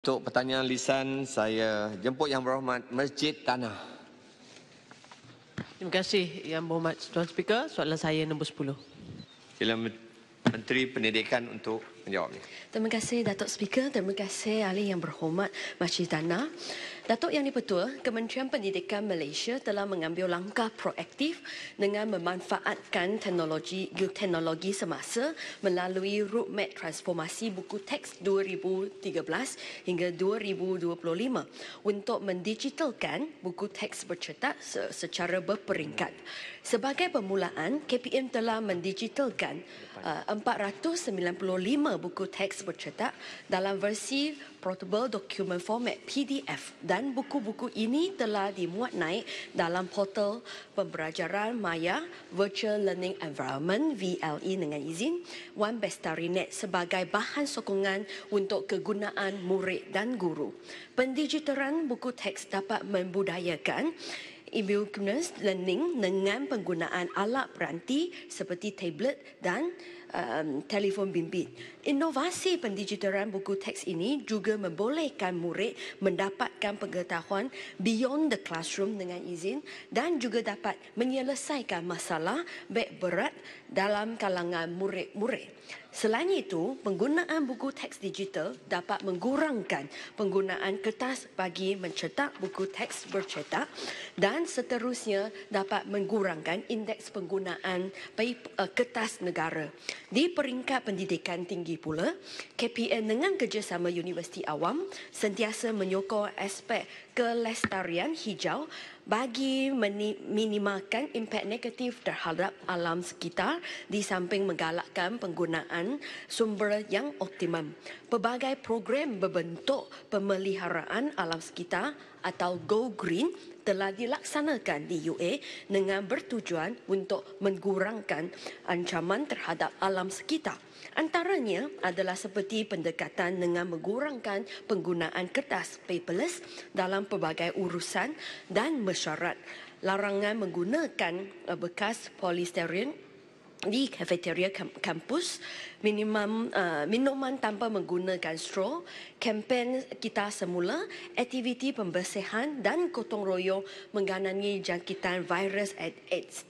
Untuk pertanyaan lisan, saya jemput Yang Berhormat Masjid Tanah. Terima kasih Yang Berhormat Tuan Speaker. Soalan saya nombor 10. Sila Menteri Pendidikan untuk menjawabnya. Terima kasih Datuk Speaker, terima kasih ahli yang berhormat Makcik Tana. Datuk Yang Dipertua, Kementerian Pendidikan Malaysia telah mengambil langkah proaktif dengan memanfaatkan teknologi teknologi semasa melalui roadmap transformasi buku teks 2013 hingga 2025 untuk mendigitalkan buku teks bercetak secara berperingkat. Sebagai permulaan, KPM telah mendigitalkan 495 uh, pertama buku teks bercetak dalam versi Portable Document Format PDF dan buku-buku ini telah dimuat naik dalam portal pembelajaran Maya Virtual Learning Environment VLE dengan izin One Bestarinet sebagai bahan sokongan untuk kegunaan murid dan guru. Pendigitalan buku teks dapat membudayakan ubiquitous learning dengan penggunaan alat peranti seperti tablet dan um, telefon bimbit. Inovasi pendigitalan buku teks ini juga membolehkan murid mendapatkan pengetahuan beyond the classroom dengan izin dan juga dapat menyelesaikan masalah beg berat dalam kalangan murid-murid. Selain itu, penggunaan buku teks digital dapat mengurangkan penggunaan kertas bagi mencetak buku teks bercetak dan seterusnya dapat mengurangkan indeks penggunaan eh, kertas negara. Di peringkat pendidikan tinggi pula, KPN dengan kerjasama Universiti Awam sentiasa menyokong aspek kelestarian hijau bagi minimalkan impak negatif terhadap alam sekitar di samping menggalakkan penggunaan sumber yang optimum. Pelbagai program berbentuk pemeliharaan alam sekitar atau Go Green telah dilaksanakan di UA dengan bertujuan untuk mengurangkan ancaman terhadap alam sekitar. Antaranya adalah seperti pendekatan dengan mengurangkan penggunaan kertas paperless dalam pelbagai urusan dan mesyuarat syarat larangan menggunakan uh, bekas polystyrene di kafeteria kampus minimum uh, minuman tanpa menggunakan straw kempen kita semula aktiviti pembersihan dan gotong royong mengganangi jangkitan virus AIDS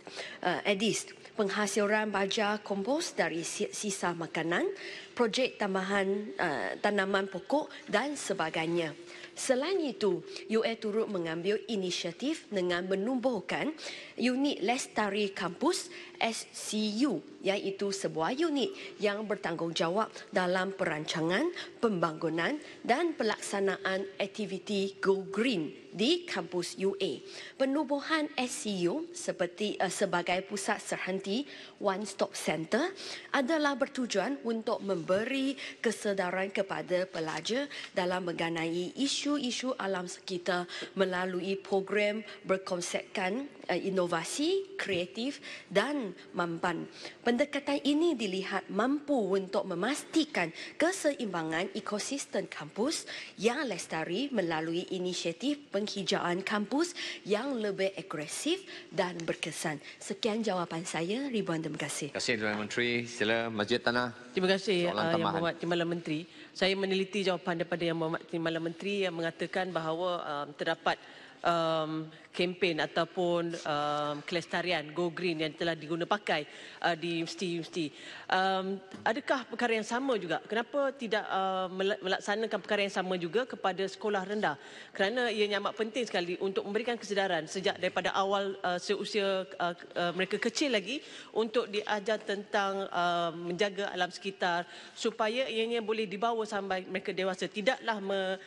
AIDS uh, penghasilan baja kompos dari sisa makanan projek tambahan uh, tanaman pokok dan sebagainya Selain itu, UA turut mengambil inisiatif dengan menumbuhkan unit Lestari Kampus SCU iaitu sebuah unit yang bertanggungjawab dalam perancangan, pembangunan dan pelaksanaan aktiviti Go Green di kampus UA. Penubuhan SCU seperti uh, sebagai pusat serhenti One Stop Center adalah bertujuan untuk memberi kesedaran kepada pelajar dalam mengenai isu isu-isu alam sekitar melalui program berkonsepkan eh, inovasi, kreatif dan mampan. Pendekatan ini dilihat mampu untuk memastikan keseimbangan ekosistem kampus yang lestari melalui inisiatif penghijauan kampus yang lebih agresif dan berkesan. Sekian jawapan saya. Ribuan terima kasih. Terima kasih Tuan Menteri. Sila Masjid Tanah. Terima kasih Soalan eh, Yang Muhammad Timbalan Menteri. Saya meneliti jawapan daripada Yang Muhammad Timbalan Menteri yang mengatakan bahawa um, terdapat um, kempen ataupun um, kelestarian go green yang telah digunapakai uh, di universiti-universiti. Um, adakah perkara yang sama juga? Kenapa tidak uh, melaksanakan perkara yang sama juga kepada sekolah rendah? Kerana ia amat penting sekali untuk memberikan kesedaran sejak daripada awal uh, seusia uh, uh, mereka kecil lagi untuk diajar tentang uh, menjaga alam sekitar supaya ianya boleh dibawa sampai mereka dewasa. Tidaklah me-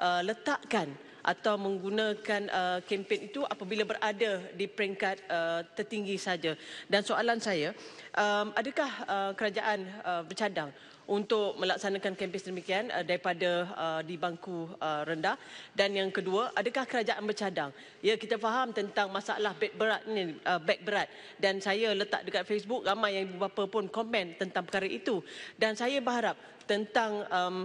Uh, letakkan atau menggunakan uh, kempen itu apabila berada di peringkat uh, tertinggi saja. Dan soalan saya, um, adakah uh, kerajaan uh, bercadang untuk melaksanakan kempen demikian uh, daripada uh, di bangku uh, rendah? Dan yang kedua, adakah kerajaan bercadang? Ya, kita faham tentang masalah beg berat ini, uh, beg berat. Dan saya letak dekat Facebook ramai yang beberapa pun komen tentang perkara itu. Dan saya berharap tentang um,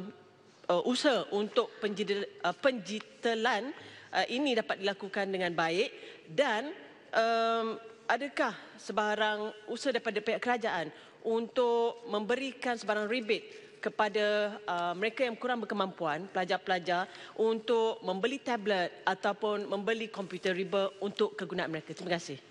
uh, usaha untuk penjidil, uh, uh, ini dapat dilakukan dengan baik dan um, adakah sebarang usaha daripada pihak kerajaan untuk memberikan sebarang rebate kepada uh, mereka yang kurang berkemampuan, pelajar-pelajar untuk membeli tablet ataupun membeli komputer riba untuk kegunaan mereka. Terima kasih.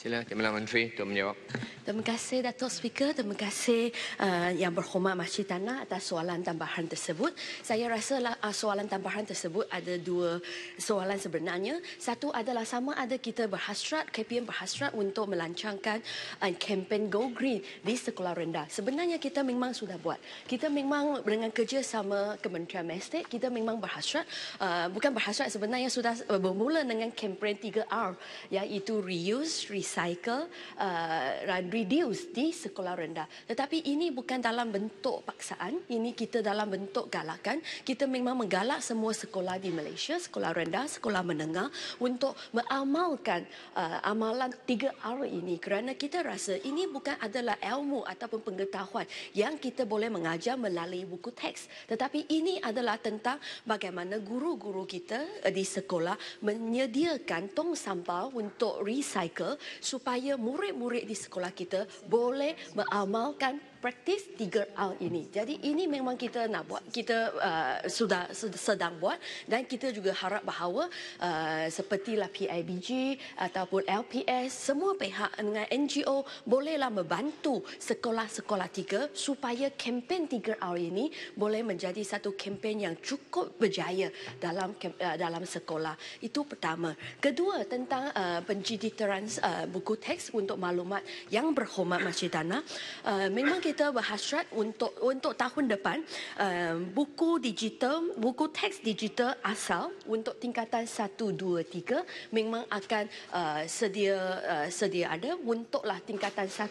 Sila, Timbalan Menteri untuk menjawab. Terima kasih Datuk Speaker, terima kasih uh, yang berhormat Masjid Tanah atas soalan tambahan tersebut. Saya rasa lah, uh, soalan tambahan tersebut ada dua soalan sebenarnya. Satu adalah sama ada kita berhasrat, KPM berhasrat untuk melancarkan uh, kempen Go Green di sekolah rendah. Sebenarnya kita memang sudah buat. Kita memang dengan kerjasama Kementerian Mestik, kita memang berhasrat. Uh, bukan berhasrat, sebenarnya sudah uh, bermula dengan kempen 3R iaitu Reuse, Reuse, recycle uh, reduce di sekolah rendah. Tetapi ini bukan dalam bentuk paksaan, ini kita dalam bentuk galakan. Kita memang menggalak semua sekolah di Malaysia, sekolah rendah, sekolah menengah untuk mengamalkan uh, amalan 3R ini kerana kita rasa ini bukan adalah ilmu ataupun pengetahuan yang kita boleh mengajar melalui buku teks. Tetapi ini adalah tentang bagaimana guru-guru kita uh, di sekolah menyediakan tong sampah untuk recycle supaya murid-murid di sekolah kita boleh mengamalkan praktis tiga Out ini. Jadi ini memang kita nak buat, kita uh, sudah sedang buat dan kita juga harap bahawa uh, sepertilah PIBG ataupun LPS, semua pihak dengan NGO bolehlah membantu sekolah-sekolah tiga supaya kempen tiga Out ini boleh menjadi satu kempen yang cukup berjaya dalam uh, dalam sekolah. Itu pertama. Kedua, tentang uh, penjiditeran uh, buku teks untuk maklumat yang berhormat Masjid Tanah. Uh, memang kita berhasrat untuk untuk tahun depan uh, buku digital, buku teks digital asal untuk tingkatan 1 2 3 memang akan uh, sedia uh, sedia ada untuklah tingkatan 1,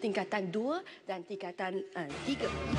tingkatan 2 dan tingkatan uh, 3.